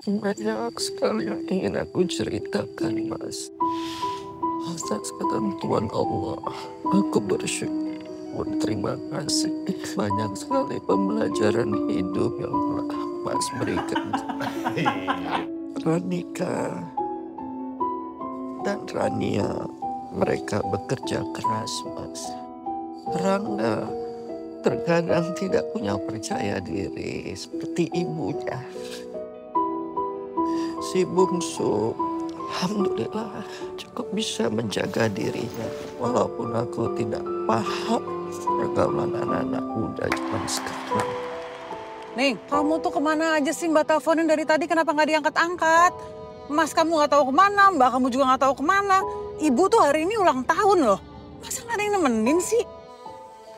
Banyak sekali yang ingin aku ceritakan, Mas. Atas ketentuan Allah, aku bersyukur terima kasih. Banyak sekali pembelajaran hidup yang telah Mas berikan. Ranika dan Rania, mereka bekerja keras, Mas. Rangga terkadang tidak punya percaya diri seperti ibunya si bungsu Alhamdulillah cukup bisa menjaga dirinya walaupun aku tidak paham pergaulan anak-anak muda zaman sekarang. Neng, kamu tuh kemana aja sih mbak teleponin dari tadi kenapa nggak diangkat-angkat? Mas kamu nggak tahu kemana, mbak kamu juga nggak tahu kemana. Ibu tuh hari ini ulang tahun loh. Masa nggak ada yang nemenin sih?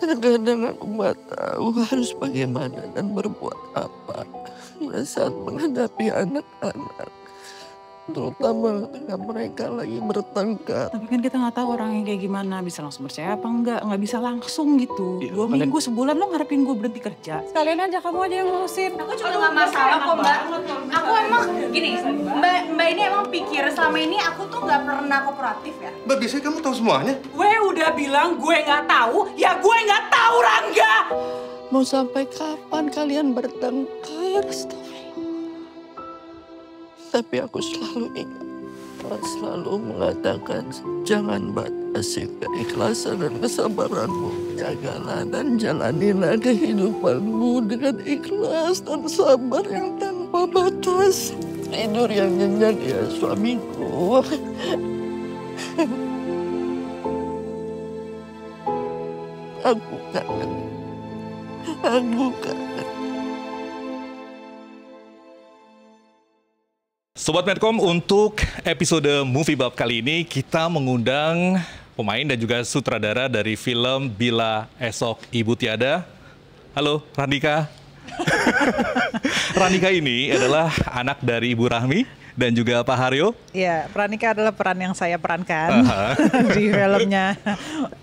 Kadang-kadang aku nggak tahu harus bagaimana dan berbuat apa. Nah, saat menghadapi anak-anak terutama ketika mereka lagi bertengkar. Tapi kan kita nggak tahu orangnya kayak gimana, bisa langsung percaya apa enggak, nggak bisa langsung gitu. Ya, Dua minggu sebulan lo ngarepin gue berhenti kerja. Sekalian aja kamu aja yang ngurusin. Aku juga nggak masalah kok mbak. Aku emang gini, mbak, mbak ini emang pikir selama ini aku tuh nggak pernah kooperatif ya. Mbak biasanya kamu tahu semuanya? Gue udah bilang gue nggak tahu, ya gue nggak tahu Rangga. Mau sampai kapan kalian bertengkar? Stop. Tapi aku selalu ingat, selalu mengatakan, jangan batasi keikhlasan dan kesabaranmu. Jagalah dan jalanilah kehidupanmu dengan ikhlas dan sabar yang tanpa batas. Tidur yang nyenyak ya suamiku. Aku kangen. Aku kangen. Sobat Medcom, untuk episode Movie Bab kali ini kita mengundang pemain dan juga sutradara dari film Bila Esok Ibu Tiada. Halo, Randika. Randika ini adalah anak dari Ibu Rahmi dan juga Pak Haryo. Iya, Pranika adalah peran yang saya perankan di filmnya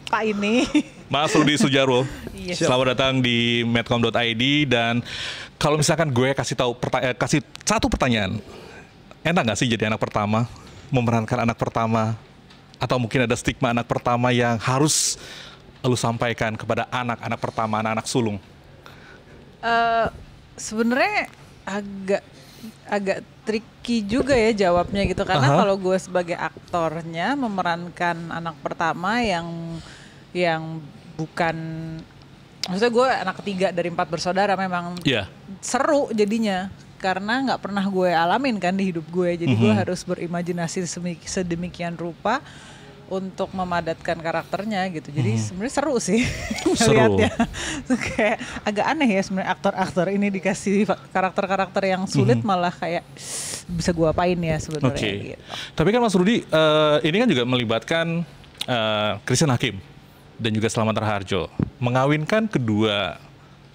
Pak ini. Mas Rudi Sujarwo. Yes. Iya. Selamat datang di medcom.id dan kalau misalkan gue kasih tahu eh, kasih satu pertanyaan enak gak sih jadi anak pertama memerankan anak pertama atau mungkin ada stigma anak pertama yang harus lu sampaikan kepada anak-anak pertama anak-anak sulung uh, sebenarnya agak agak tricky juga ya jawabnya gitu karena uh -huh. kalau gue sebagai aktornya memerankan anak pertama yang yang bukan maksudnya gue anak ketiga dari empat bersaudara memang yeah. seru jadinya karena nggak pernah gue alamin kan di hidup gue jadi mm -hmm. gue mhm. harus berimajinasi sedemikian rupa untuk memadatkan karakternya gitu. Jadi hmm. sebenarnya seru sih melihatnya. kayak agak aneh ya sebenarnya aktor-aktor ini dikasih karakter-karakter yang sulit hmm. malah kayak bisa gue apain ya sebenarnya okay. gitu. Tapi kan Mas Rudi uh, ini kan juga melibatkan uh, eh, Kristen Hakim dan juga Selamat Raharjo mengawinkan kedua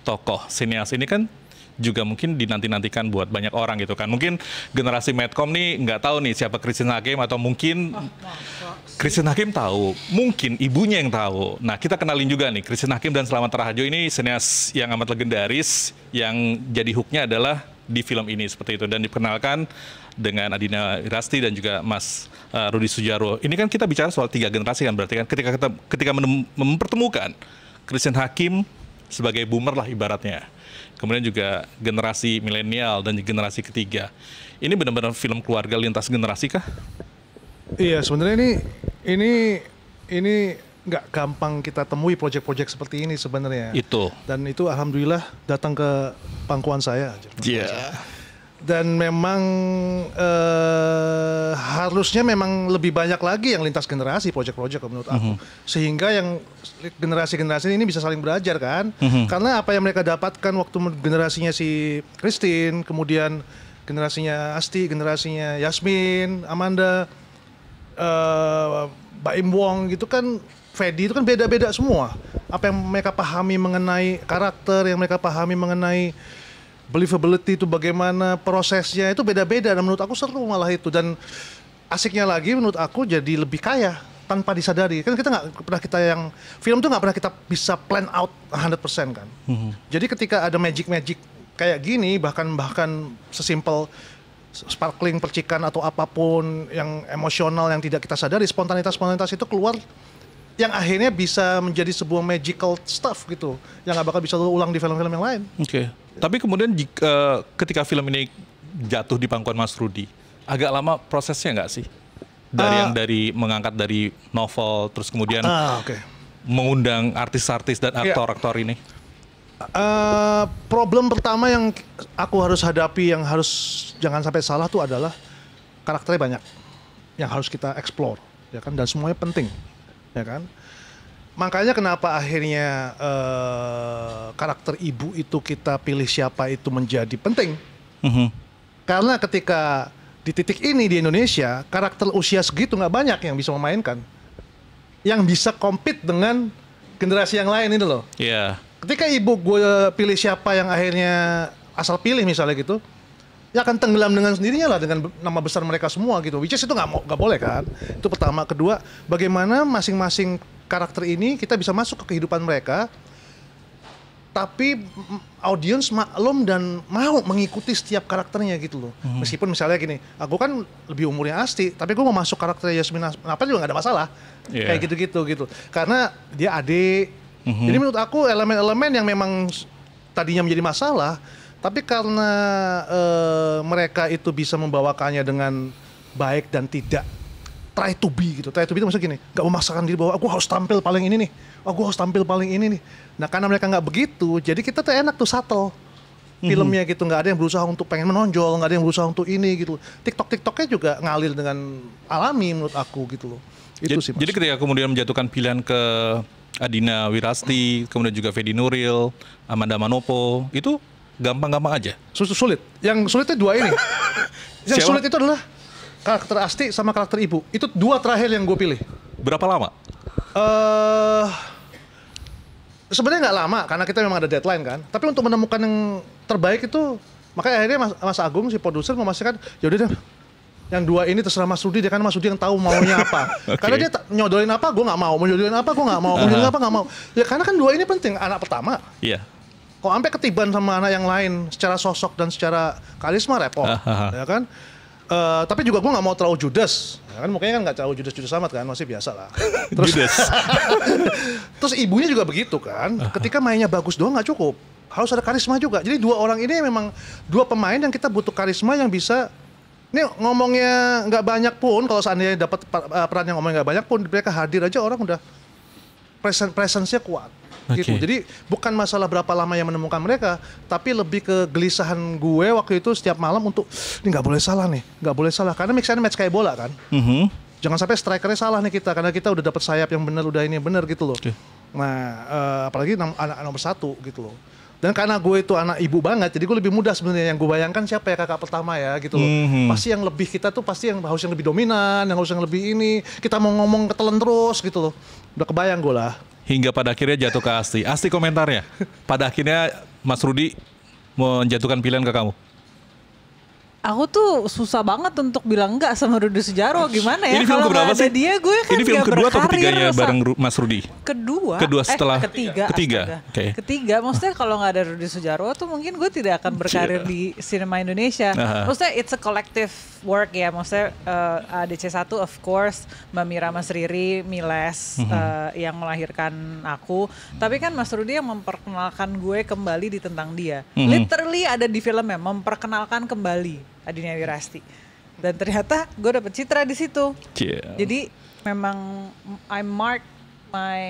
tokoh sinias ini kan juga mungkin dinanti-nantikan buat banyak orang gitu kan. Mungkin generasi Medcom nih nggak tahu nih siapa Christian Hakim atau mungkin oh, Christian Hakim tahu, mungkin ibunya yang tahu. Nah kita kenalin juga nih Christian Hakim dan Selamat Rahajo ini senias yang amat legendaris yang jadi hooknya adalah di film ini seperti itu dan diperkenalkan dengan Adina Rasti dan juga Mas uh, Rudi Sujaro. Ini kan kita bicara soal tiga generasi kan berarti kan ketika kita ketika mempertemukan Christian Hakim sebagai boomer lah ibaratnya kemudian juga generasi milenial dan generasi ketiga. Ini benar-benar film keluarga lintas generasi kah? Iya, sebenarnya ini ini ini nggak gampang kita temui proyek-proyek seperti ini sebenarnya. Itu. Dan itu alhamdulillah datang ke pangkuan saya. Iya. Yeah dan memang uh, harusnya memang lebih banyak lagi yang lintas generasi proyek-proyek menurut aku mm -hmm. sehingga yang generasi-generasi ini bisa saling belajar kan mm -hmm. karena apa yang mereka dapatkan waktu generasinya si Christine kemudian generasinya Asti generasinya Yasmin Amanda eh, Mbak Baim Wong gitu kan Fedi itu kan beda-beda semua apa yang mereka pahami mengenai karakter yang mereka pahami mengenai believability itu bagaimana prosesnya itu beda-beda dan menurut aku seru malah itu dan asiknya lagi menurut aku jadi lebih kaya tanpa disadari kan kita nggak pernah kita yang film tuh nggak pernah kita bisa plan out 100% kan mm-hmm. jadi ketika ada magic magic kayak gini bahkan bahkan sesimpel sparkling percikan atau apapun yang emosional yang tidak kita sadari spontanitas spontanitas itu keluar yang akhirnya bisa menjadi sebuah magical stuff gitu yang gak bakal bisa lu ulang di film-film yang lain. Oke. Okay. Tapi kemudian jika, eh, ketika film ini jatuh di pangkuan Mas Rudi, agak lama prosesnya nggak sih? Dari uh, yang dari mengangkat dari novel terus kemudian uh, ah, okay. mengundang artis-artis dan iya. aktor-aktor ini. Uh, problem pertama yang aku harus hadapi yang harus jangan sampai salah tuh adalah karakternya banyak yang harus kita explore ya kan dan semuanya penting ya kan? Makanya kenapa akhirnya uh, karakter ibu itu kita pilih siapa itu menjadi penting. Mm -hmm. Karena ketika di titik ini di Indonesia karakter usia segitu nggak banyak yang bisa memainkan, yang bisa compete dengan generasi yang lain ini loh. Yeah. Ketika ibu gue pilih siapa yang akhirnya asal pilih misalnya gitu, ya akan tenggelam dengan sendirinya lah dengan nama besar mereka semua gitu. Which is itu nggak mau nggak boleh kan? Itu pertama, kedua bagaimana masing-masing karakter ini kita bisa masuk ke kehidupan mereka tapi audiens maklum dan mau mengikuti setiap karakternya gitu loh. Hmm. Meskipun misalnya gini, aku kan lebih umurnya Asti, tapi gue mau masuk karakter Yasmin apa juga gak ada masalah. Yeah. Kayak gitu-gitu gitu. Karena dia adik. -hmm. Jadi menurut aku elemen-elemen yang memang tadinya menjadi masalah tapi karena e, mereka itu bisa membawakannya dengan baik dan tidak try to be gitu. Try to be itu maksudnya gini, gak memaksakan diri bahwa aku harus tampil paling ini nih. Aku harus tampil paling ini nih. Nah karena mereka nggak begitu, jadi kita tuh enak tuh satu mhm. filmnya gitu nggak ada yang berusaha untuk pengen menonjol nggak ada yang berusaha untuk ini gitu TikTok TikToknya juga ngalir dengan alami menurut aku gitu loh itu jadi, sih jadi ketika kemudian menjatuhkan pilihan ke Adina Wirasti kemudian juga Fedi Nuril Amanda Manopo itu gampang-gampang aja. Sulit, sulit. Yang sulitnya dua ini. yang Siapa? sulit itu adalah karakter Asti sama karakter Ibu. Itu dua terakhir yang gue pilih. Berapa lama? Eh uh, sebenarnya nggak lama karena kita memang ada deadline kan. Tapi untuk menemukan yang terbaik itu makanya akhirnya Mas, Mas Agung si produser memastikan yaudah deh yang dua ini terserah Mas Rudi dia kan Mas Rudi yang tahu maunya apa okay. karena dia nyodolin apa gue nggak mau menyodolin apa gue nggak mau menyodolin apa nggak mau ya karena kan dua ini penting anak pertama yeah Kok sampai ketiban sama anak yang lain secara sosok dan secara karisma repot, ah, ah, ah. ya kan? Uh, tapi juga gue gak mau terlalu judes, ya kan mukanya kan nggak terlalu judes-judes amat kan, masih biasa lah. Terus, judes. terus ibunya juga begitu kan, ketika mainnya bagus doang gak cukup, harus ada karisma juga. Jadi dua orang ini memang dua pemain yang kita butuh karisma yang bisa ini ngomongnya gak banyak pun kalau seandainya dapat eh, peran yang ngomongnya gak banyak pun mereka hadir aja orang udah presence presence kuat. Okay. Gitu. Jadi bukan masalah berapa lama yang menemukan mereka, tapi lebih ke gelisahan gue waktu itu setiap malam untuk ini nggak boleh salah nih, nggak boleh salah karena mix match kayak bola kan. Mm -hmm. Jangan sampai strikernya salah nih kita karena kita udah dapat sayap yang benar, udah ini benar gitu loh. Okay. Nah, uh, apalagi anak nomor satu gitu loh. Dan karena gue itu anak ibu banget, jadi gue lebih mudah sebenarnya. Yang gue bayangkan siapa ya kakak pertama ya gitu loh. Mm-hmm. Pasti yang lebih kita tuh pasti yang harus yang lebih dominan, yang harus yang lebih ini. Kita mau ngomong ketelan terus gitu loh. Udah kebayang gue lah hingga pada akhirnya jatuh ke Asti. Asti komentarnya. Pada akhirnya Mas Rudi menjatuhkan pilihan ke kamu aku tuh susah banget untuk bilang enggak sama Rudy Sejaro gimana ya? Ini film keberapa sih? Dia gue kan Ini film kedua atau ketiganya rusak. bareng Mas Rudi? Kedua. Kedua eh, setelah eh, ketiga. Ketiga. Oke. Okay. Ketiga. Maksudnya kalau nggak ada Rudy Sejaro tuh mungkin gue tidak akan berkarir yeah. di sinema Indonesia. Uh -huh. Maksudnya it's a collective work ya. Maksudnya uh, eh, ADC1 of course, Mbak Mira Mas Riri, Miles uh -huh. uh, yang melahirkan aku. Tapi kan Mas Rudi yang memperkenalkan gue kembali di tentang dia. Uh mhm. -huh. Literally ada di filmnya memperkenalkan kembali. Adinia Wirasti dan ternyata gue dapet citra di situ yeah. jadi memang I mark my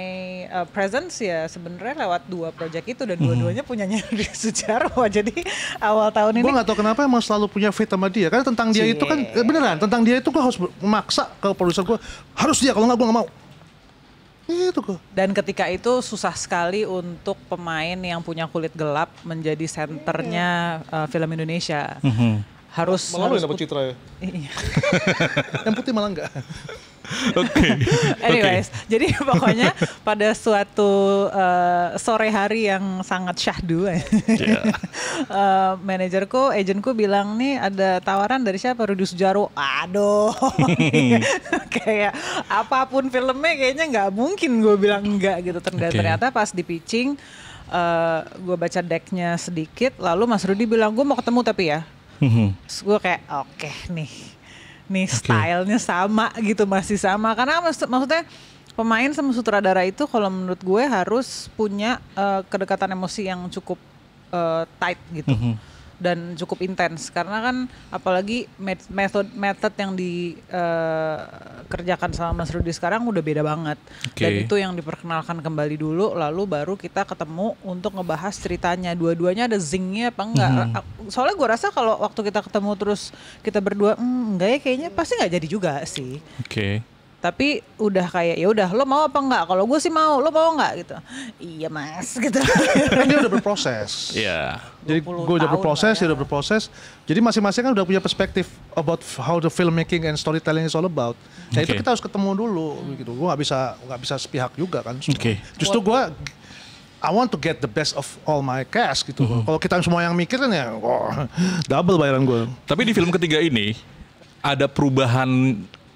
uh, presence ya sebenarnya lewat dua project itu dan dua-duanya mm-hmm. punyanya di Sujarwo jadi awal tahun ini gue gak tau kenapa emang selalu punya fit sama dia karena tentang dia Cie. itu kan beneran tentang dia itu gue harus memaksa ke produser gue harus dia kalau nggak gue gak mau itu gue Dan ketika itu susah sekali untuk pemain yang punya kulit gelap menjadi senternya iya. uh, film Indonesia. -hmm harus malah ya harus dapat citra ya. Iya. yang putih malah enggak. Oke. okay. Anyways, okay. jadi pokoknya pada suatu uh, sore hari yang sangat syahdu, yeah. Iya. uh, eh, manajerku, agentku bilang nih ada tawaran dari siapa Rudi Sujaro. Aduh, hmm. kayak apapun filmnya kayaknya nggak mungkin gue bilang enggak gitu. Ternyata, okay. ternyata pas di pitching, uh, eh, gue baca decknya sedikit, lalu Mas Rudi bilang gue mau ketemu tapi ya hmm gue kayak oke okay, nih, nih okay. stylenya sama gitu masih sama karena maksud, maksudnya pemain sama sutradara itu kalau menurut gue harus punya uh, kedekatan emosi yang cukup uh, tight gitu. Mm-hmm dan cukup intens karena kan apalagi metode method yang dikerjakan eh, uh, sama Mas Rudi sekarang udah beda banget okay. dan itu yang diperkenalkan kembali dulu lalu baru kita ketemu untuk ngebahas ceritanya dua-duanya ada zingnya apa enggak hmm. soalnya gue rasa kalau waktu kita ketemu terus kita berdua mm, enggak ya kayaknya pasti nggak jadi juga sih okay tapi udah kayak ya udah lo mau apa enggak kalau gue sih mau lo mau enggak gitu iya mas gitu kan dia udah berproses iya yeah. jadi gue udah berproses dia ya. udah berproses jadi masing-masing kan udah punya perspektif about how the filmmaking and storytelling is all about nah okay. itu kita harus ketemu dulu gitu gue nggak bisa nggak bisa sepihak juga kan oke okay. justru gue I want to get the best of all my cast gitu. Uh mhm. -huh. Kalau kita semua yang mikir kan ya, oh, double bayaran gue. Tapi di film ketiga ini ada perubahan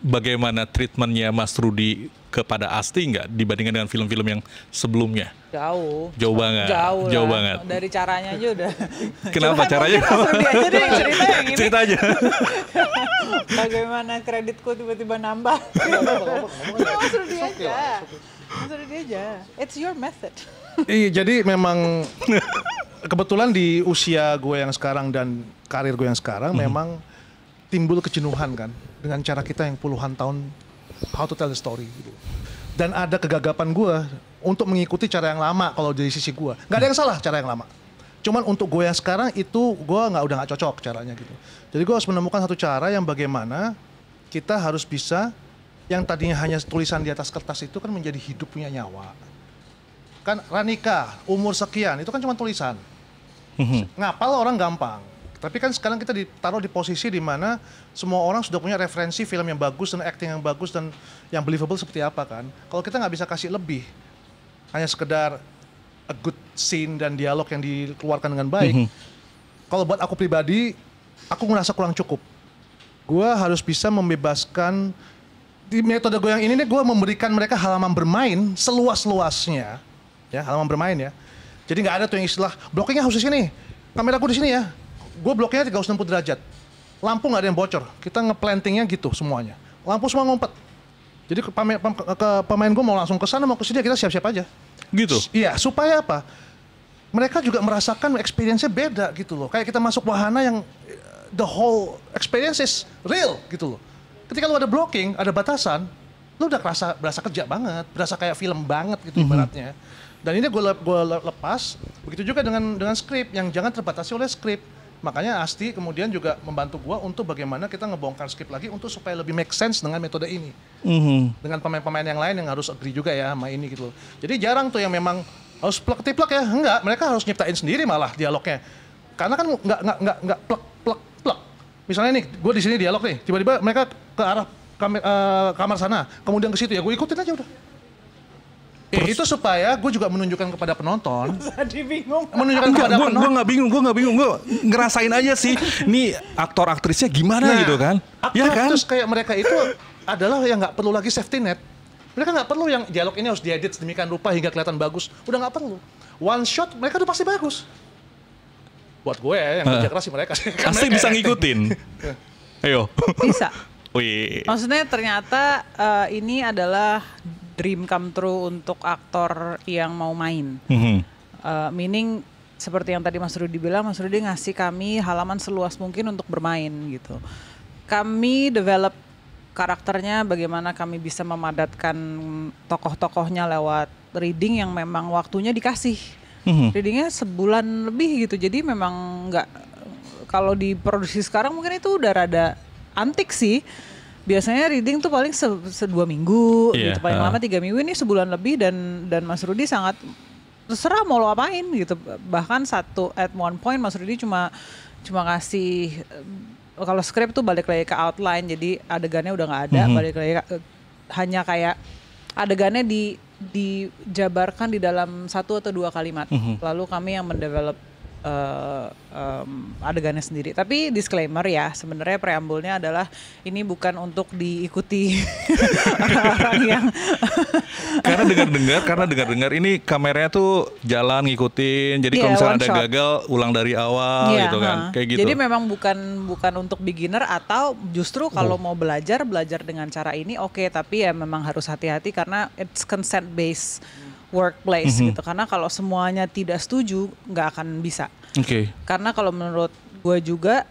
bagaimana treatmentnya Mas Rudi kepada Asti nggak dibandingkan dengan film-film yang sebelumnya? Jauh. Jauh banget. Jauh, lah. banget. Dari caranya aja udah. Kenapa Cuma caranya? aja deh cerita aja. bagaimana kreditku tiba-tiba nambah. Mas Rudi ya, aja. Ya. Mas Rudi aja. It's your method. Iya, jadi memang kebetulan di usia gue yang sekarang dan karir gue yang sekarang -hmm. memang timbul kejenuhan kan dengan cara kita yang puluhan tahun how to tell the story gitu. Dan ada kegagapan gue untuk mengikuti cara yang lama kalau dari sisi gue. Gak ada yang salah cara yang lama. Cuman untuk gue yang sekarang itu gue nggak udah nggak cocok caranya gitu. Jadi gue harus menemukan satu cara yang bagaimana kita harus bisa yang tadinya hanya tulisan di atas kertas itu kan menjadi hidup punya nyawa. Kan Ranika umur sekian itu kan cuma tulisan. Mhm. Ngapal orang gampang tapi kan sekarang kita ditaruh di posisi di mana semua orang sudah punya referensi film yang bagus dan acting yang bagus dan yang believable seperti apa kan. Kalau kita nggak bisa kasih lebih, hanya sekedar a good scene dan dialog yang dikeluarkan dengan baik. Mm -hmm. Kalau buat aku pribadi, aku merasa kurang cukup. Gue harus bisa membebaskan di metode gue yang ini nih gue memberikan mereka halaman bermain seluas-luasnya ya halaman bermain ya jadi nggak ada tuh yang istilah blockingnya harus di sini kamera aku di sini ya gue bloknya 360 derajat. Lampu nggak ada yang bocor. Kita ngeplantingnya gitu semuanya. Lampu semua ngumpet. Jadi ke, pemain, ke pemain gue mau langsung ke sana mau ke sini kita siap-siap aja. Gitu. Iya, supaya apa? Mereka juga merasakan experience-nya beda gitu loh. Kayak kita masuk wahana yang eh, the whole experience is real gitu loh. Ketika lu ada blocking, ada batasan, lu udah kerasa berasa kerja banget, berasa kayak film banget gitu mm -hmm. ibaratnya. Dan ini gue lepas, begitu juga dengan dengan skrip yang jangan terbatasi oleh skrip Makanya Asti kemudian juga membantu gua untuk bagaimana kita ngebongkar skip lagi untuk supaya lebih make sense dengan metode ini. Mm-hmm. Dengan pemain-pemain yang lain yang harus agree juga ya sama ini gitu loh. Jadi jarang tuh yang memang harus plek tiplek ya. Enggak, mereka harus nyiptain sendiri malah dialognya. Karena kan nggak nggak nggak nggak plek plek plek. Misalnya nih, gue di sini dialog nih, tiba-tiba mereka ke arah kamar, eh, kamar sana, kemudian ke situ ya gue ikutin aja udah Ya, itu supaya gue juga menunjukkan kepada penonton. Jadi bingung. Menunjukkan enggak, kepada gua, penonton. Gue gak bingung, gue gak bingung, gue ngerasain aja sih. Nih aktor aktrisnya gimana nah, gitu kan? ya kan? Terus kayak mereka itu adalah yang gak perlu lagi safety net. Mereka gak perlu yang dialog ini harus diedit sedemikian rupa hingga kelihatan bagus. Udah gak perlu. One shot mereka udah pasti bagus. Buat gue yang uh, kerja eh. keras sih mereka. Pasti bisa ngikutin. Ayo. Bisa. Wih. Maksudnya ternyata uh, ini adalah dream come true untuk aktor yang mau main. Mm -hmm. uh, meaning seperti yang tadi Mas Rudi bilang, Mas Rudi ngasih kami halaman seluas mungkin untuk bermain gitu. Kami develop karakternya bagaimana kami bisa memadatkan tokoh-tokohnya lewat reading yang memang waktunya dikasih. Mm-hmm. Readingnya sebulan lebih gitu, jadi memang nggak kalau diproduksi sekarang mungkin itu udah rada antik sih biasanya reading tuh paling sedua se minggu yeah. gitu paling uh. lama tiga minggu ini sebulan lebih dan dan Mas Rudi sangat terserah mau lo apain gitu bahkan satu at one point Mas Rudi cuma cuma kasih eh, kalau script tuh balik lagi ke outline jadi adegannya udah nggak ada mm -hmm. balik lagi ke, eh, hanya kayak adegannya di dijabarkan di dalam satu atau dua kalimat mm -hmm. lalu kami yang mendevelop um, adegannya sendiri. Tapi disclaimer ya, sebenarnya preambulnya adalah ini bukan untuk diikuti orang-orang yang karena dengar-dengar karena dengar-dengar ini kameranya tuh jalan ngikutin. Jadi yeah, kalau iya, misalnya ada shot. gagal ulang dari awal yeah, gitu kan. Huh. Kayak gitu. Jadi memang bukan bukan untuk beginner atau justru kalau oh. mau belajar belajar dengan cara ini oke, okay, tapi ya memang harus hati-hati karena it's consent based. Hmm workplace mm -hmm. gitu karena kalau semuanya tidak setuju nggak akan bisa. Oke. Okay. Karena kalau menurut gue juga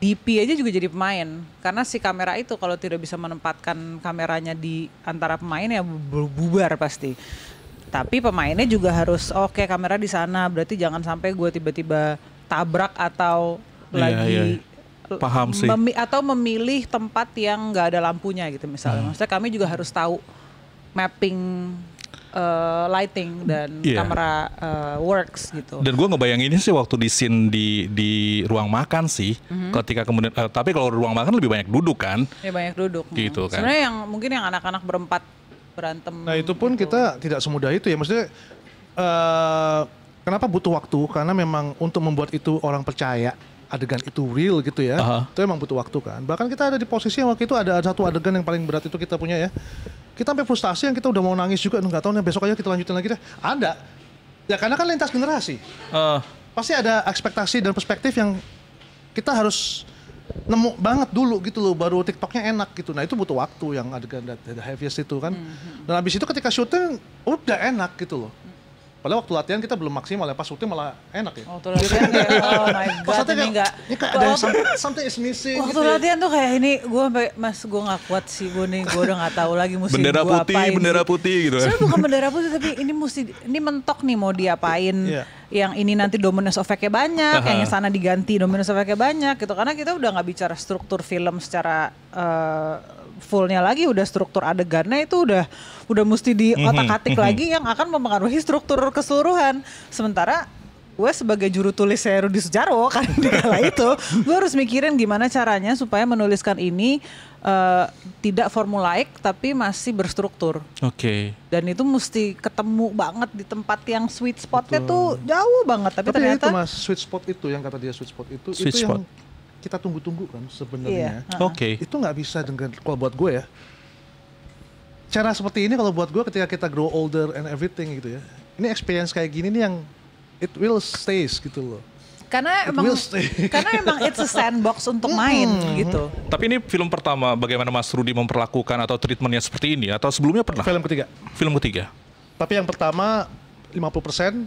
DP aja juga jadi pemain karena si kamera itu kalau tidak bisa menempatkan kameranya di antara pemain ya bubar pasti. Tapi pemainnya juga harus oke okay, kamera di sana berarti jangan sampai gue tiba-tiba tabrak atau yeah, lagi yeah iya. paham sih memi atau memilih tempat yang nggak ada lampunya gitu misalnya. Hmm. Maksudnya kami juga harus tahu mapping uh, lighting dan yeah. kamera uh, works gitu. Dan gue ngebayangin sih waktu di scene di di ruang makan sih, mm-hmm. ketika kemudian uh, tapi kalau ruang makan lebih banyak duduk kan? Ya banyak duduk. Gitu mhm. kan. Sebenarnya yang mungkin yang anak-anak berempat berantem. Nah itu pun gitu. kita tidak semudah itu ya maksudnya. Uh, Kenapa butuh waktu? Karena memang untuk membuat itu orang percaya adegan itu real gitu ya. Uh-huh. Itu emang butuh waktu kan. Bahkan kita ada di posisi yang waktu itu ada satu adegan yang paling berat itu kita punya ya. Kita sampai frustasi yang kita udah mau nangis juga enggak tahu nih besok aja kita lanjutin lagi deh. Ada. Ya karena kan lintas generasi. Uh. Pasti ada ekspektasi dan perspektif yang kita harus nemu banget dulu gitu loh baru TikToknya enak gitu nah itu butuh waktu yang adegan the heaviest itu kan hmm, hmm. dan habis itu ketika syuting udah enak gitu loh Padahal waktu latihan kita belum maksimal ya, pas syuting malah enak ya. Waktu latihan kayak, oh my god, ini enggak. Ini kayak ada some, something is missing Waktu gitu ya. latihan tuh kayak ini, gue sampai, mas gue gak kuat sih, gue nih, gue udah gak tau lagi mesti bendera putih, Bendera putih gitu ya. Kan. Sebenernya bukan bendera putih, tapi ini mesti, ini mentok nih mau diapain. yeah. Yang ini nanti dominance efeknya banyak, uh yang sana diganti dominance efeknya banyak gitu. Karena kita udah gak bicara struktur film secara eh, fullnya lagi udah struktur adegannya itu udah udah mesti di otak-atik mm -hmm. lagi yang akan mempengaruhi struktur keseluruhan sementara gue sebagai juru tulis saya Rudi Sujarwo kan di kala itu gue harus mikirin gimana caranya supaya menuliskan ini uh, tidak formulaik tapi masih berstruktur. Oke. Okay. Dan itu mesti ketemu banget di tempat yang sweet spotnya tuh jauh banget tapi, tapi ternyata itu mas sweet spot itu yang kata dia sweet spot itu sweet itu spot. yang kita tunggu-tunggu kan sebenarnya. Yeah. Iya. Oke. Okay. Itu nggak bisa dengan kalau buat gue ya. Cara seperti ini kalau buat gue ketika kita grow older and everything gitu ya. Ini experience kayak gini nih yang it will stays gitu loh. Karena it emang karena emang it's a sandbox untuk main gitu. Mm-hmm. Tapi ini film pertama bagaimana Mas Rudi memperlakukan atau treatmentnya seperti ini atau sebelumnya pernah? Film ketiga. Film ketiga. Tapi yang pertama 50%,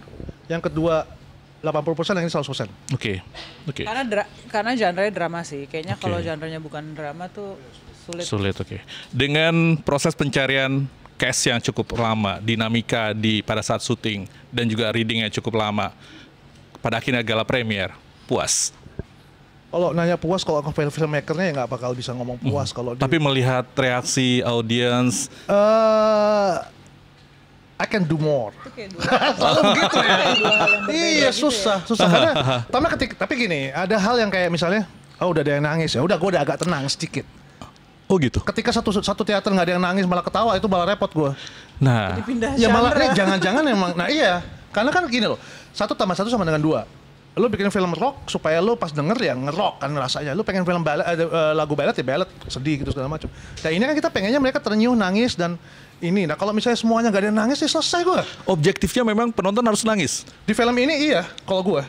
yang kedua 80% yang ini 100%. Oke. Okay. Oke. Okay. Karena dra- karena genre drama sih. Kayaknya okay. kalau genre bukan drama tuh sulit. Sulit, oke. Okay. Dengan proses pencarian cash yang cukup lama, dinamika di pada saat syuting dan juga reading yang cukup lama. Pada akhirnya gala premier, puas. Kalau nanya puas, kalau aku filmmakernya ya nggak bakal bisa ngomong puas. Hmm. Kalau tapi di... melihat reaksi audiens. Uh, eh, I can do more. Selalu begitu iya, gitu ya. Iya susah, susah karena tapi ketika tapi gini, ada hal yang kayak misalnya, oh udah ada yang nangis ya, udah gue udah agak tenang sedikit. Oh gitu. Ketika satu satu teater nggak ada yang nangis malah ketawa itu malah repot gue. Nah. Dipindah ya malah nih eh, jangan-jangan emang. Nah iya, karena kan gini loh, satu tambah satu sama dengan dua. Lo bikin film rock supaya lo pas denger ya ngerok kan rasanya. Lo pengen film balad, eh, lagu balet ya balet sedih gitu segala macam. Nah ini kan kita pengennya mereka ternyuh nangis dan ini. Nah kalau misalnya semuanya gak ada yang nangis, ya selesai gue. Objektifnya memang penonton harus nangis. Di film ini iya, kalau gue,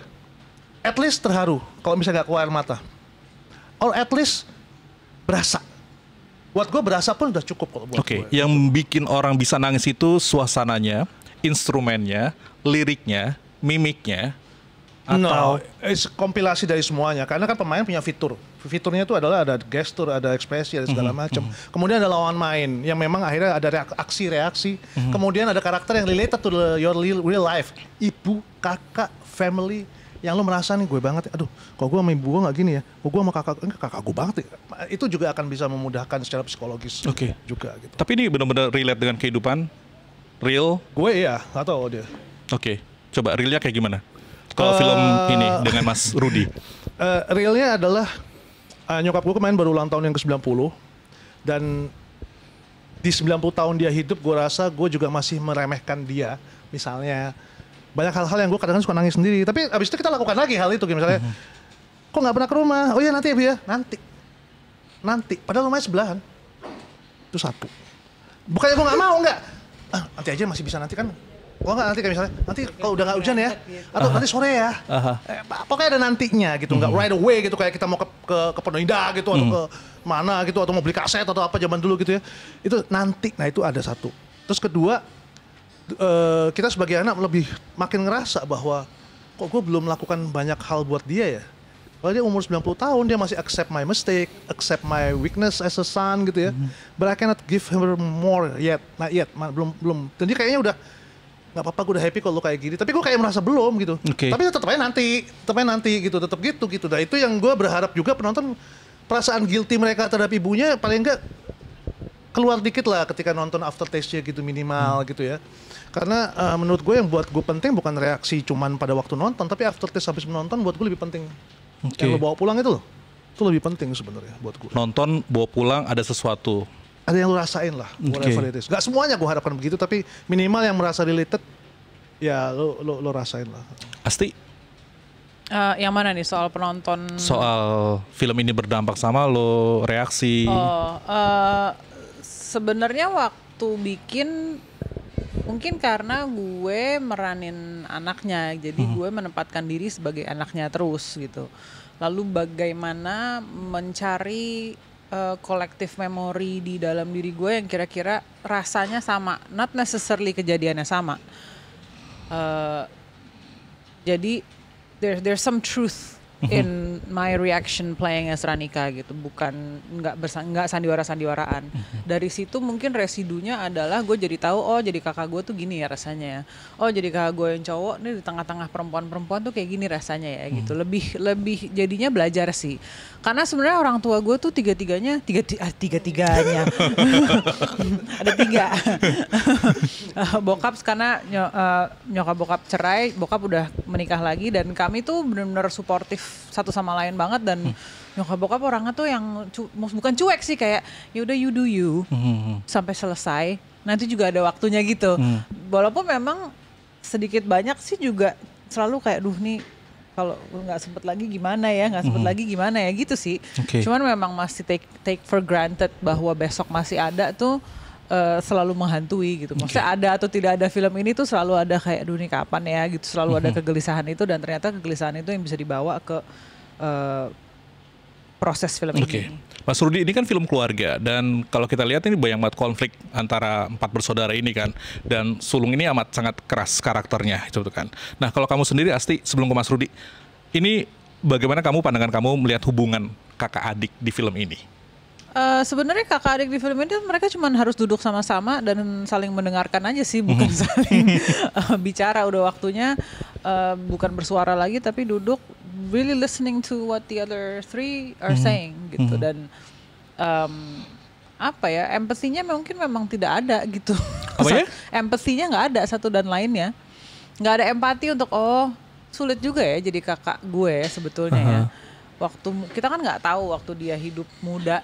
at least terharu. Kalau misalnya gak keluar mata, or at least berasa. Buat gue berasa pun udah cukup kalau buat Oke, okay. yang bikin orang bisa nangis itu suasananya, instrumennya, liriknya, mimiknya, atau no, kompilasi dari semuanya karena kan pemain punya fitur. Fiturnya itu adalah ada gestur, ada ekspresi, ada segala mhm, macam. Mm -hmm. Kemudian ada lawan main yang memang akhirnya ada aksi-reaksi. Mm -hmm. Kemudian ada karakter yang related to the, your real life. Ibu, kakak, family, yang lo merasa nih gue banget, ya. aduh kok gue sama ibu gue gak gini ya, kok gue sama kakak, eh, kakak gue banget ya. Itu juga akan bisa memudahkan secara psikologis okay. juga gitu. Tapi ini benar-benar relate dengan kehidupan? Real? Gue ya, atau dia. Oke, okay. coba realnya kayak gimana? kalau uh, film eh, ini dengan Mas Rudi? Uh, realnya adalah uh, nyokap gue kemarin baru ulang tahun yang ke-90 dan di 90 tahun dia hidup gue rasa gue juga masih meremehkan dia misalnya banyak hal-hal yang gue kadang-kadang suka nangis sendiri tapi abis itu kita lakukan lagi hal itu misalnya mm-hmm. kok nggak pernah ke rumah oh iya nanti ya bu ya nanti nanti padahal rumahnya sebelahan itu satu bukannya gue nggak mau nggak ah, nanti aja masih bisa nanti kan Gua oh, nggak nanti kayak misalnya nanti kalau udah nggak hujan ya atau uh -huh. nanti sore ya. Uh -huh. eh, pokoknya ada nantinya gitu, nggak mhm. right away gitu kayak kita mau ke ke, ke Penoinda gitu atau hmm. ke mana gitu atau mau beli kaset atau apa zaman dulu gitu ya. Itu nanti. Nah, itu ada satu. Terus kedua uh, kita sebagai anak lebih makin ngerasa bahwa kok gue belum melakukan banyak hal buat dia ya. Kalau dia umur 90 tahun dia masih accept my mistake, accept my weakness as a son gitu ya. -hmm. But I cannot give him more yet, not yet, belum belum. Dan dia kayaknya udah nggak apa-apa gue udah happy kalau lo kayak gini tapi gue kayak merasa belum gitu okay. tapi tetap aja nanti tetap aja nanti gitu tetap gitu gitu nah itu yang gue berharap juga penonton perasaan guilty mereka terhadap ibunya paling enggak keluar dikit lah ketika nonton aftertaste-nya gitu minimal hmm. gitu ya karena uh, menurut gue yang buat gue penting bukan reaksi cuman pada waktu nonton tapi after test habis menonton buat gue lebih penting okay. yang lo bawa pulang itu loh itu lebih penting sebenarnya buat gue nonton bawa pulang ada sesuatu ada yang lu rasain lah, whatever it is. Gak semuanya gue harapkan begitu, tapi minimal yang merasa related, ya lu, lu, lu rasain lah. Asti? Uh, yang mana nih soal penonton? Soal film ini berdampak sama lo, reaksi. Oh, uh, sebenarnya waktu bikin mungkin karena gue meranin anaknya, jadi hmm. gue menempatkan diri sebagai anaknya terus gitu. Lalu bagaimana mencari Eh, kolektif uh, memori di dalam diri gue yang kira-kira rasanya sama, not necessarily kejadiannya sama. Uh, jadi there there's some truth in my reaction playing as Ranika gitu bukan nggak nggak sandiwara sandiwaraan dari situ mungkin residunya adalah gue jadi tahu oh jadi kakak gue tuh gini ya rasanya oh jadi kakak gue yang cowok nih di tengah-tengah perempuan-perempuan tuh kayak gini rasanya ya gitu hmm. lebih lebih jadinya belajar sih karena sebenarnya orang tua gue tuh tiga tiganya tiga ah, tiga tiganya ada tiga bokap karena eh, nyokap bokap cerai bokap udah menikah lagi dan kami tuh benar-benar suportif satu sama lain banget dan hmm. nyokap bokap orangnya tuh yang cu bukan cuek sih kayak ya udah you do you hmm, hmm, hmm. sampai selesai nanti juga ada waktunya gitu hmm. walaupun memang sedikit banyak sih juga selalu kayak duh nih kalau nggak sempet lagi gimana ya nggak sempet -hmm. lagi gimana ya gitu sih okay. cuman memang masih take take for granted bahwa besok masih ada tuh uh, selalu menghantui gitu. Maksudnya okay. ada atau tidak ada film ini tuh selalu ada kayak dunia kapan ya gitu, selalu ada mhm. kegelisahan itu dan ternyata kegelisahan itu yang bisa dibawa ke uh, proses film okay. ini. Mas Rudi ini kan film keluarga dan kalau kita lihat ini banyak banget konflik antara empat bersaudara ini kan dan sulung ini amat sangat keras karakternya itu kan. Nah kalau kamu sendiri Asti sebelum ke Mas Rudi ini bagaimana kamu pandangan kamu melihat hubungan kakak adik di film ini? Eh, sebenarnya kakak adik di film ini mereka cuma harus duduk sama-sama dan saling mendengarkan aja sih, bukan saling uh, bicara. Udah waktunya uh, bukan bersuara lagi, tapi duduk really listening to what the other three are mm -hmm. saying gitu mm -hmm. dan um, apa ya empatinya mungkin memang tidak ada gitu. Apa ya? empatinya nggak ada satu dan lainnya. Nggak ada empati untuk oh sulit juga ya jadi kakak gue sebetulnya uh -huh. ya. Waktu kita kan nggak tahu waktu dia hidup muda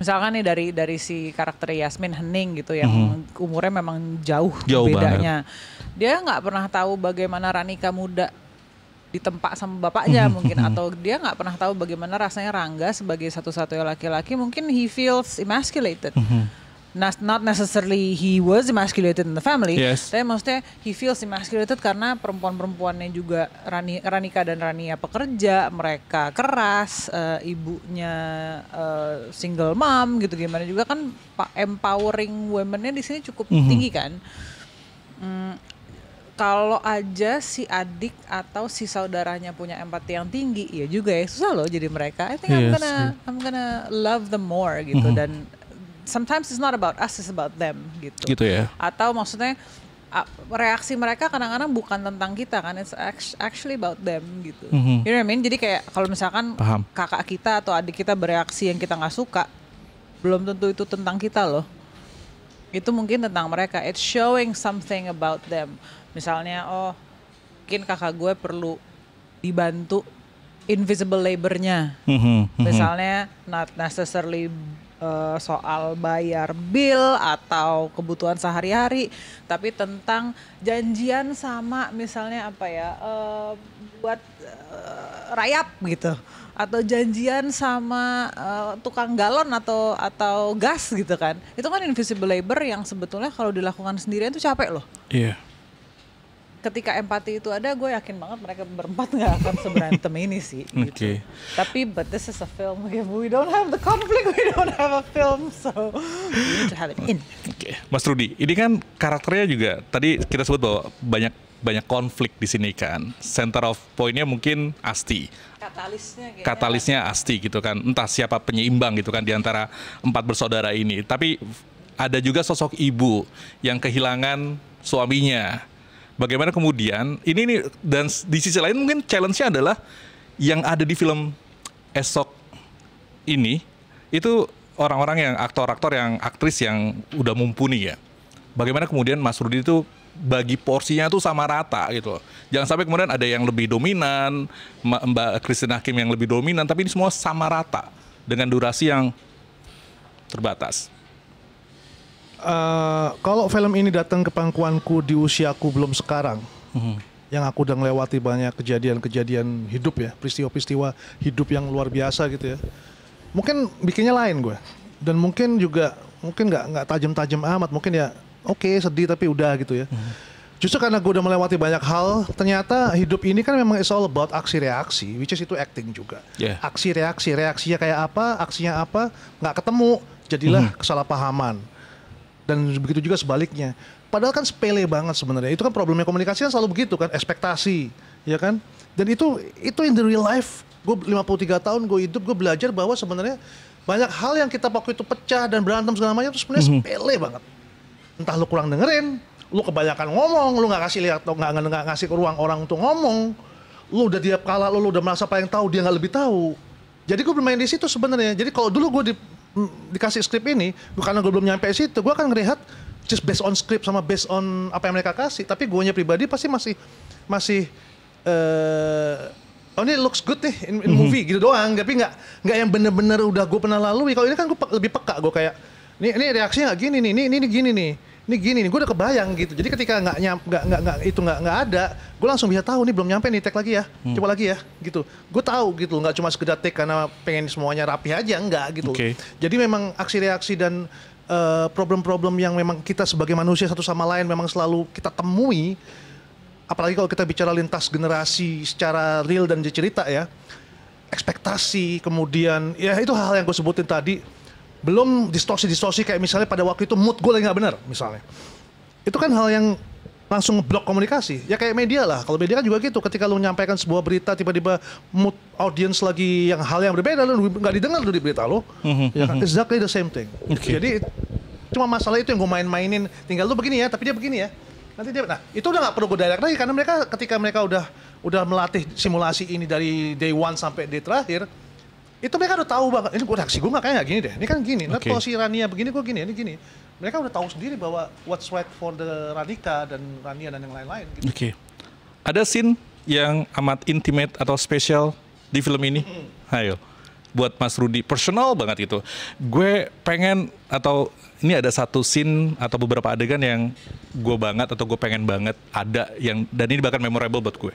misalkan nih dari dari si karakter Yasmin Hening gitu yang mm-hmm. umurnya memang jauh, jauh bedanya. Dia nggak pernah tahu bagaimana Ranika muda ditempa sama bapaknya mhm. mungkin mhm. atau dia nggak pernah tahu bagaimana rasanya Rangga sebagai satu-satunya laki-laki mungkin he feels emasculated. Mhm not, not necessarily he was emasculated in the family. Yes. Tapi maksudnya he feels emasculated karena perempuan-perempuannya juga Rani, Ranika dan Rania pekerja, mereka keras, uh, ibunya uh, single mom gitu gimana juga kan empowering womennya di sini cukup mm -hmm. tinggi kan. Mm, kalau aja si adik atau si saudaranya punya empati yang tinggi, ya juga ya susah loh jadi mereka. I think yes. I'm gonna I'm gonna love them more gitu mm -hmm. dan sometimes it's not about us, it's about them gitu. Gitu ya. Atau maksudnya reaksi mereka kadang-kadang bukan tentang kita kan it's actually about them gitu mm-hmm. you know what I mean jadi kayak kalau misalkan Paham. kakak kita atau adik kita bereaksi yang kita nggak suka belum tentu itu tentang kita loh itu mungkin tentang mereka it's showing something about them misalnya oh mungkin kakak gue perlu dibantu invisible labornya mm-hmm. misalnya not necessarily uh, soal bayar bill atau kebutuhan sehari-hari, tapi tentang janjian sama misalnya apa ya uh, buat uh, rayap gitu atau janjian sama uh, tukang galon atau atau gas gitu kan. Itu kan invisible labor yang sebetulnya kalau dilakukan sendirian itu capek loh. Iya. Yeah ketika empati itu ada, gue yakin banget mereka berempat nggak akan seberantem ini sih. Gitu. Oke. Okay. Tapi but this is a film. Okay, we don't have the conflict, we don't have a film, so we need to have it in. Oke, okay. Mas Rudi, ini kan karakternya juga tadi kita sebut bahwa banyak banyak konflik di sini kan. Center of pointnya mungkin Asti. Katalisnya. Katalisnya Asti gitu kan. Entah siapa penyeimbang gitu kan diantara empat bersaudara ini. Tapi ada juga sosok ibu yang kehilangan suaminya bagaimana kemudian ini nih dan di sisi lain mungkin challenge-nya adalah yang ada di film esok ini itu orang-orang yang aktor-aktor yang aktris yang udah mumpuni ya. Bagaimana kemudian Mas Rudi itu bagi porsinya tuh sama rata gitu Jangan sampai kemudian ada yang lebih dominan, Mbak Kristen Hakim yang lebih dominan, tapi ini semua sama rata dengan durasi yang terbatas. Eh, kalau film ini datang ke pangkuanku di usiaku belum sekarang, hmm. yang aku udah melewati banyak kejadian-kejadian hidup ya, peristiwa-peristiwa hidup yang luar biasa gitu ya, mungkin bikinnya lain gue, dan mungkin juga mungkin nggak nggak tajam-tajam amat, mungkin ya oke okay, sedih tapi udah gitu ya. Hmm. Justru karena gue udah melewati banyak hal, ternyata hidup ini kan memang it's all about aksi reaksi, which is itu acting juga. Aksi reaksi, reaksinya kayak apa, aksinya apa, nggak ketemu, jadilah hmm. kesalahpahaman dan begitu juga sebaliknya. Padahal kan sepele banget sebenarnya. Itu kan problemnya komunikasi kan selalu begitu kan, ekspektasi, ya kan? Dan itu itu in the real life. Gue 53 tahun gue hidup, gue belajar bahwa sebenarnya banyak hal yang kita pakai itu pecah dan berantem segala macam itu sebenarnya mm-hmm. sepele banget. Entah lu kurang dengerin, lu kebanyakan ngomong, lu nggak kasih lihat atau nggak ngasih ke ruang orang untuk ngomong. Lu udah dia kalah, lu, lu udah merasa paling tahu, dia nggak lebih tahu. Jadi gue bermain di situ sebenarnya. Jadi kalau dulu gue di dikasih skrip ini, karena gue belum nyampe situ, gue akan ngelihat just based on script sama based on apa yang mereka kasih. Tapi guanya pribadi pasti masih masih uh, oh ini looks good nih in, in mhm. movie mm-hmm. gitu doang. Tapi nggak nggak yang bener-bener udah gue pernah lalui. Kalau ini kan gue pe- lebih peka gue kayak ini ini reaksinya gak gini nih, ini, ini gini nih ini gini nih, gue udah kebayang gitu. Jadi ketika nggak nggak nggak nggak itu nggak nggak ada, gue langsung bisa tahu nih belum nyampe nih tag lagi ya, hmm. coba lagi ya, gitu. Gue tahu gitu, nggak cuma sekedar tag karena pengen semuanya rapi aja, nggak gitu. Okay. Jadi memang aksi reaksi dan eh, problem-problem uh, yang memang kita sebagai manusia satu sama lain memang selalu kita temui, apalagi kalau kita bicara lintas generasi secara real dan cerita ya, ekspektasi, kemudian ya itu hal-hal yang gue sebutin tadi belum distorsi-distorsi kayak misalnya pada waktu itu mood gue lagi gak bener misalnya itu kan hal yang langsung blok komunikasi ya kayak media lah kalau media kan juga gitu ketika lu menyampaikan sebuah berita tiba-tiba mood audience lagi yang hal yang berbeda lu nggak didengar lu di berita lo mhm, ya kan? Mhm. exactly the same thing okay. jadi cuma masalah itu yang gue main-mainin tinggal lu begini ya tapi dia begini ya nanti dia nah itu udah nggak perlu gue direct lagi karena mereka ketika mereka udah udah melatih simulasi ini dari day one sampai day terakhir itu mereka udah tahu banget ini gue reaksi gue makanya nggak gini deh ini kan gini okay. nah si Rania begini gue gini ini gini mereka udah tahu sendiri bahwa what's right for the Radika dan Rania dan yang lain-lain gitu. oke okay. ada scene yang amat intimate atau spesial di film ini mm ayo buat Mas Rudi personal banget gitu gue pengen atau ini ada satu scene atau beberapa adegan yang gue banget atau gue pengen banget ada yang dan ini bahkan memorable buat gue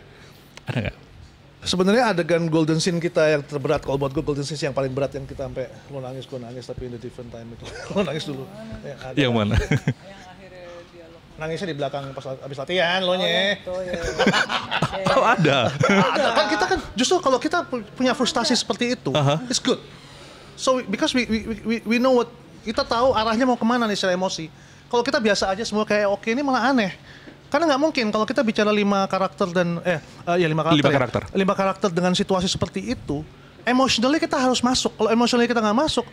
ada nggak sebenarnya adegan golden scene kita yang terberat kalau buat gue golden scene yang paling berat yang kita sampai lo nangis gue nangis tapi in the different time itu lo nangis dulu ya, yang, yang mana nangisnya di belakang pas habis latihan lo nye oh, gitu, ya, oh ada ada kan kita kan justru kalau kita punya frustasi seperti itu uh -huh. it's good so because we, we we we know what kita tahu arahnya mau kemana nih secara emosi kalau kita biasa aja semua kayak oke okay, ini malah aneh karena nggak mungkin kalau kita bicara lima karakter dan eh uh, ya lima karakter. Lima ya. karakter. Lima karakter dengan situasi seperti itu, emotionally kita harus masuk. Kalau emotionally kita nggak masuk,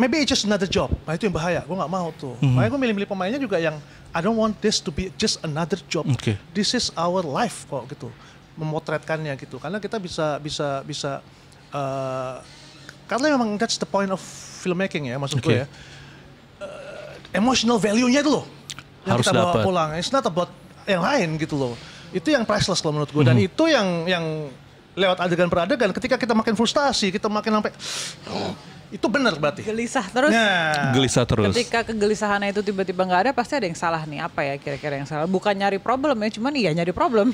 maybe it's just another job. Nah itu yang bahaya. Gue nggak mau tuh. Mm-hmm. Makanya gue milih-milih pemainnya juga yang I don't want this to be just another job. Okay. This is our life kok gitu. Memotretkannya gitu. Karena kita bisa bisa bisa uh, karena memang that's the point of filmmaking ya maksud okay. gue ya. Eh, emotional value-nya itu loh yang harus kita bawa dapat. pulang. It's not about yang lain gitu loh. Itu yang priceless loh menurut gue. Dan mm -hmm. itu yang yang lewat adegan per adegan ketika kita makin frustasi, kita makin sampai oh, itu benar berarti. Gelisah terus. Nah. Gelisah terus. Ketika kegelisahannya itu tiba-tiba nggak ada, pasti ada yang salah nih. Apa ya kira-kira yang salah? Bukan nyari problem ya, cuman iya nyari problem.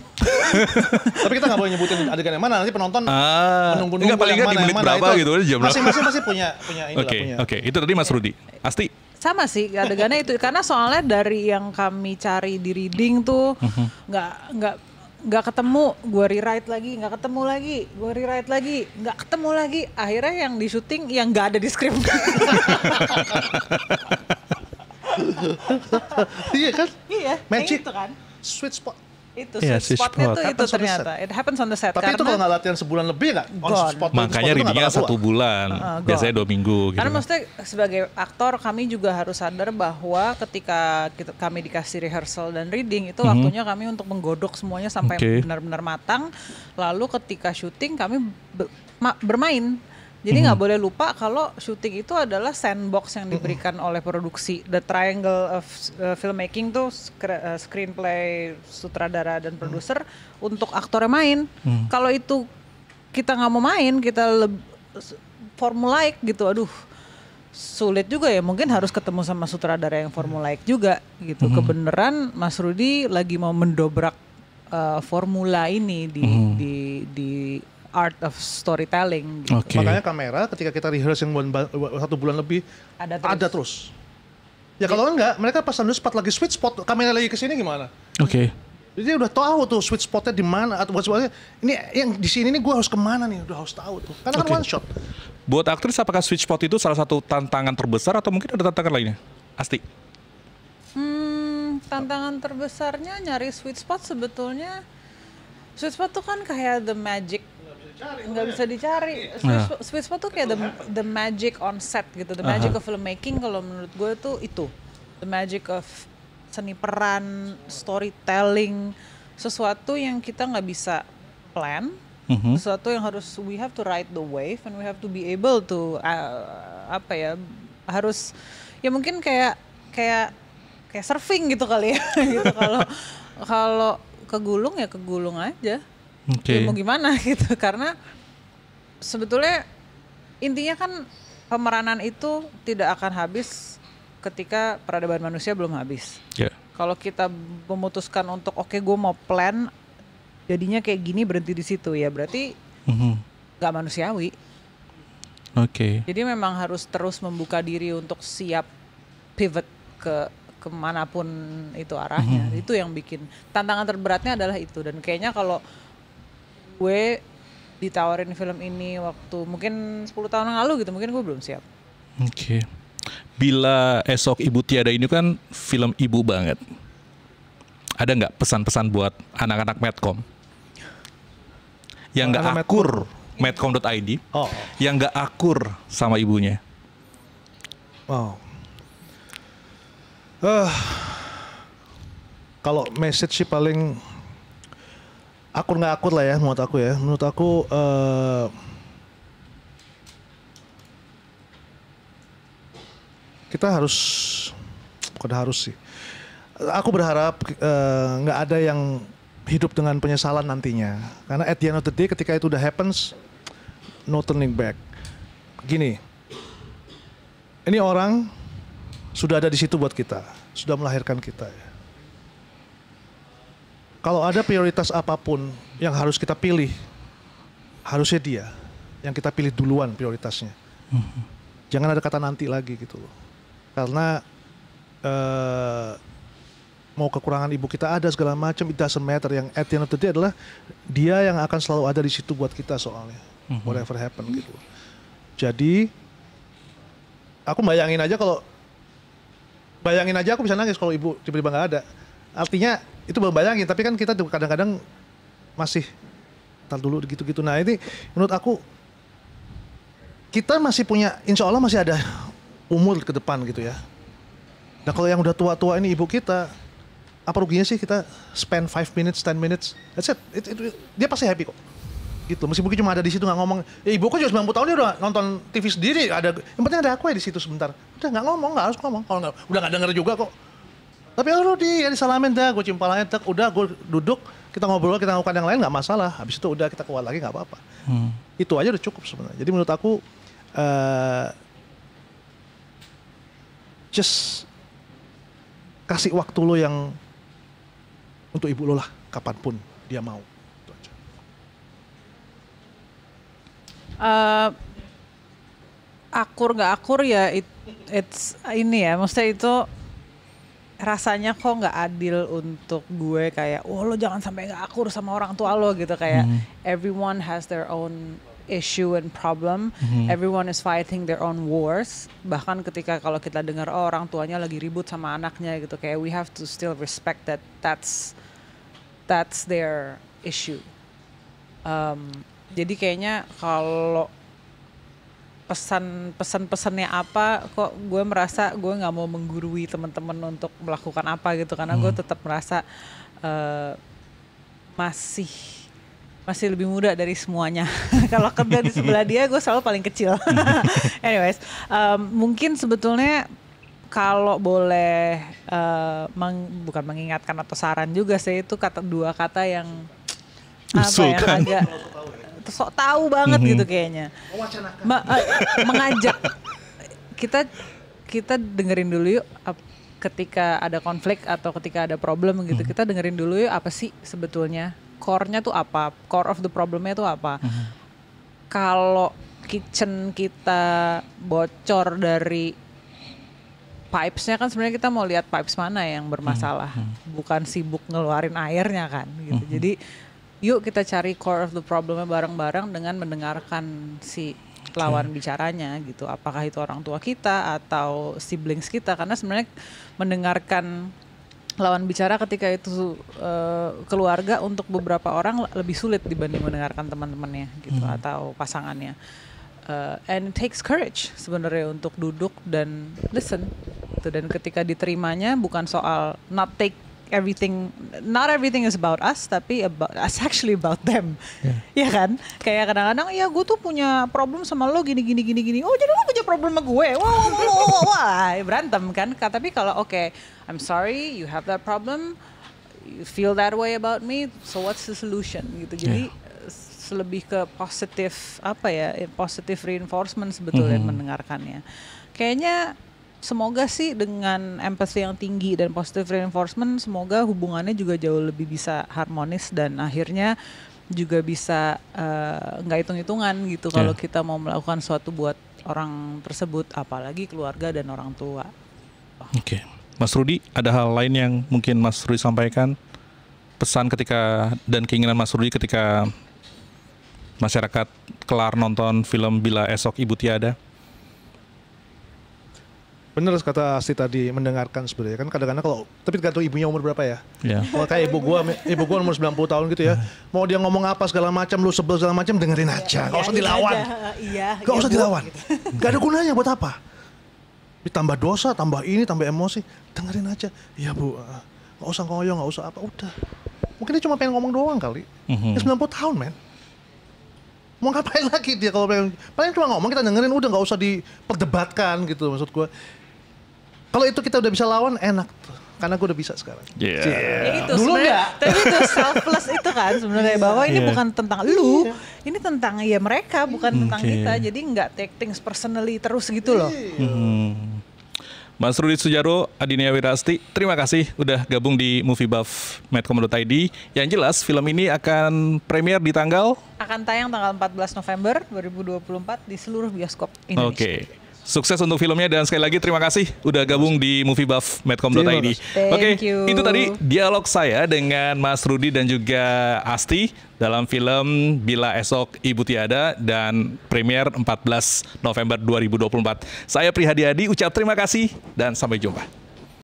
Tapi kita nggak boleh nyebutin adegan yang mana. Nanti penonton ah, menunggu-nunggu yang mana. Paling di mana, berapa itu, gitu, Masing-masing punya, punya ini okay, punya. Oke, okay. itu tadi Mas Rudi. Asti sama sih adegannya itu karena soalnya dari yang kami cari di reading tuh mhm. nggak nggak nggak ketemu gue rewrite lagi nggak ketemu lagi gue rewrite lagi nggak ketemu lagi akhirnya yang di syuting yang nggak ada di script iya kan iya magic itu kan sweet spot itu yeah, iya, sweet spotnya tuh itu ternyata. It happens on the set. Tapi itu kalau nggak latihan sebulan lebih nggak on spot. Makanya readingnya satu bulan, uh, biasanya dua minggu. Gitu. Karena maksudnya sebagai aktor kami juga harus sadar bahwa ketika kita, kami dikasih rehearsal dan reading itu mm -hmm. waktunya kami untuk menggodok semuanya sampai okay. benar-benar matang. Lalu ketika syuting kami bermain jadi nggak mm -hmm. boleh lupa kalau syuting itu adalah sandbox yang diberikan mm -hmm. oleh produksi. The triangle of uh, filmmaking tuh eh, screenplay, sutradara dan mm. produser mm -hmm. untuk aktornya main. Mm -hmm. Kalau itu kita nggak mau main, kita formulaik gitu. Aduh, sulit juga ya. Mungkin harus ketemu sama sutradara yang formulaik juga gitu. Mm -hmm. Kebeneran Mas Rudi lagi mau mendobrak uh, formula ini di mm -hmm. di di art of storytelling. Gitu. Okay. Makanya kamera ketika kita rehearse yang one, satu bulan lebih ada terus. Ada terus. Ya kalau yeah. enggak, mereka pas dulu spot lagi switch spot kamera lagi ke sini gimana? Oke. Okay. Jadi udah tahu tuh switch spotnya di mana atau buat sebagainya. Ini yang di sini ini gue harus kemana nih? Udah harus tahu tuh. Karena okay. kan one shot. Buat aktris apakah switch spot itu salah satu tantangan terbesar atau mungkin ada tantangan lainnya? Asti. Hmm, tantangan terbesarnya nyari switch spot sebetulnya. switch spot tuh kan kayak the magic nggak bisa dicari. Sweet spot, sweet tuh kayak the, the magic on set gitu, the magic uh -huh. of filmmaking kalau menurut gue tuh itu, the magic of seni peran, storytelling, sesuatu yang kita nggak bisa plan, mhm. sesuatu yang harus we have to ride the wave and we have to be able to uh, apa ya harus ya mungkin kayak kayak kayak surfing gitu kali ya gitu kalau kalau kegulung ya kegulung aja okay. ya mau gimana gitu karena sebetulnya intinya kan pemeranan itu tidak akan habis ketika peradaban manusia belum habis. Yeah. Kalau kita memutuskan untuk oke okay, gue mau plan jadinya kayak gini berhenti di situ ya berarti mm-hmm. nggak mm -hmm. manusiawi. Oke. Okay. Jadi memang harus terus membuka diri untuk siap pivot ke kemanapun itu arahnya. Mm -hmm. Itu yang bikin tantangan terberatnya adalah itu dan kayaknya kalau gue ditawarin film ini waktu mungkin 10 tahun yang lalu gitu mungkin gue belum siap oke okay. bila esok ibu tiada ini kan film ibu banget ada nggak pesan-pesan buat anak-anak medcom yang nggak oh, akur medcom.id oh. yang nggak akur sama ibunya wow uh, kalau message sih paling akur nggak akur lah ya menurut aku ya menurut aku uh, kita harus bukan harus sih aku berharap eh, nggak uh, ada yang hidup dengan penyesalan nantinya karena at the end of the day ketika itu udah happens no turning back gini ini orang sudah ada di situ buat kita sudah melahirkan kita ya kalau ada prioritas apapun yang harus kita pilih, harusnya dia yang kita pilih duluan prioritasnya. Hmm. Jangan ada kata nanti lagi gitu loh. Karena uh, mau kekurangan ibu kita ada segala macam Itu doesn't matter yang at the end of the day adalah dia yang akan selalu ada di situ buat kita soalnya mm-hmm. whatever happen gitu loh. jadi aku bayangin aja kalau bayangin aja aku bisa nangis kalau ibu tiba-tiba nggak ada artinya itu belum bayangin tapi kan kita kadang-kadang masih tar dulu gitu-gitu nah ini menurut aku kita masih punya insya Allah masih ada umur ke depan gitu ya nah kalau yang udah tua-tua ini ibu kita apa ruginya sih kita spend 5 minutes 10 minutes that's it. It, it, it. dia pasti happy kok gitu mungkin cuma ada di situ nggak ngomong ya eh, ibu kan juga 90 tahun dia udah nonton TV sendiri ada yang penting ada aku ya di situ sebentar udah nggak ngomong nggak harus ngomong kalau nggak udah nggak denger juga kok tapi kalau di ya disalamin dah, gue cimpalanya tek, udah gue duduk, kita ngobrol, kita ngobrol yang lain nggak masalah. Habis itu udah kita keluar lagi nggak apa-apa. Hmm. Itu aja udah cukup sebenarnya. Jadi menurut aku uh, just kasih waktu lo yang untuk ibu lo lah kapanpun dia mau. Itu aja. Uh, akur nggak akur ya it, it's ini ya maksudnya itu rasanya kok nggak adil untuk gue kayak oh lo jangan sampai nggak akur sama orang tua lo gitu kayak mm. everyone has their own issue and problem mm. everyone is fighting their own wars bahkan ketika kalau kita dengar oh, orang tuanya lagi ribut sama anaknya gitu kayak we have to still respect that that's that's their issue um, jadi kayaknya kalau pesan pesan pesannya apa kok gue merasa gue nggak mau menggurui teman-teman untuk melakukan apa gitu karena hmm. gue tetap merasa uh, masih masih lebih muda dari semuanya. Kalau kerja di sebelah dia, gue selalu paling kecil. Anyways, um, mungkin sebetulnya kalau boleh uh, meng, bukan mengingatkan atau saran juga sih itu kata dua kata yang apa ya yang agak sok tahu banget mm-hmm. gitu mhm. kayaknya. Ma- uh, mengajak kita kita dengerin dulu yuk ketika ada konflik atau ketika ada problem gitu mm-hmm. kita dengerin dulu yuk apa sih sebetulnya core-nya tuh apa? Core of the problemnya tuh apa? Mm-hmm. Kalau kitchen kita bocor dari pipesnya kan sebenarnya kita mau lihat pipes mana yang bermasalah, hmm. bukan sibuk ngeluarin airnya kan. Gitu. Hmm. Jadi yuk kita cari core of the problemnya bareng-bareng dengan mendengarkan si lawan okay. bicaranya gitu apakah itu orang tua kita atau siblings kita karena sebenarnya mendengarkan lawan bicara ketika itu uh, keluarga untuk beberapa orang lebih sulit dibanding mendengarkan teman-temannya gitu hmm. atau pasangannya uh, and it takes courage sebenarnya untuk duduk dan listen gitu dan ketika diterimanya bukan soal not take everything not everything is about us tapi about us actually about them yeah. ya kan kayak kadang-kadang ya gue tuh punya problem sama lo gini gini gini gini oh jadi lo punya problem sama gue wah wah wah, wah, wah. berantem kan tapi kalau oke okay, I'm sorry you have that problem you feel that way about me so what's the solution gitu jadi yeah. lebih ke positif apa ya eh, positive reinforcement sebetulnya mm -hmm. mendengarkannya kayaknya semoga sih dengan empathy yang tinggi dan positive reinforcement semoga hubungannya juga jauh lebih bisa harmonis dan akhirnya juga bisa eh, nggak uh, hitung-hitungan gitu yeah. kalau kita mau melakukan suatu buat orang tersebut apalagi keluarga dan orang tua. Oke. Okay. Mas Rudi, ada hal lain yang mungkin Mas Rudi sampaikan? Pesan ketika dan keinginan Mas Rudi ketika masyarakat kelar nonton film Bila Esok Ibu Tiada? Bener kata Asti tadi mendengarkan sebenarnya kan kadang-kadang kalau tapi tergantung ibunya umur berapa ya. Yeah. Kalau kayak ibu gua ibu gua umur 90 tahun gitu ya. Iya. Mau dia ngomong apa segala macam lu sebel segala macam dengerin iya, aja. gak iya, usah dilawan. Iya. Enggak usah dilawan. Gitu. gak ada gunanya buat apa? Ditambah dosa, tambah ini, tambah emosi. Dengerin aja. Iya, Bu. Gak usah ngoyong enggak usah apa, udah. Mungkin dia cuma pengen ngomong doang kali. Mm -hmm. Dia 90 tahun, men mau ngapain lagi dia kalau pengen paling cuma ngomong kita dengerin udah gak usah diperdebatkan gitu maksud gue kalau itu kita udah bisa lawan enak tuh. Karena gue udah bisa sekarang. Iya. Yeah. Yeah. Ya itu, iya. Dulu enggak. Tapi itu selfless itu kan sebenarnya iya. bahwa ini yeah. bukan tentang lu, iya. ini tentang ya mereka, bukan okay. Hmm. tentang kita. Jadi nggak take things personally terus gitu loh. Hmm. Mas Rudi Sujaro, Adinia Wirasti, terima kasih udah gabung di Movie Buff Medcom.id. Yang jelas film ini akan premier di tanggal? Akan tayang tanggal 14 November 2024 di seluruh bioskop Indonesia. Oke. Okay. Sukses untuk filmnya dan sekali lagi terima kasih udah gabung di Movie Buff ini. Oke, itu tadi dialog saya dengan Mas Rudi dan juga Asti dalam film Bila Esok Ibu Tiada dan premier 14 November 2024. Saya Prihadi Adi ucap terima kasih dan sampai jumpa.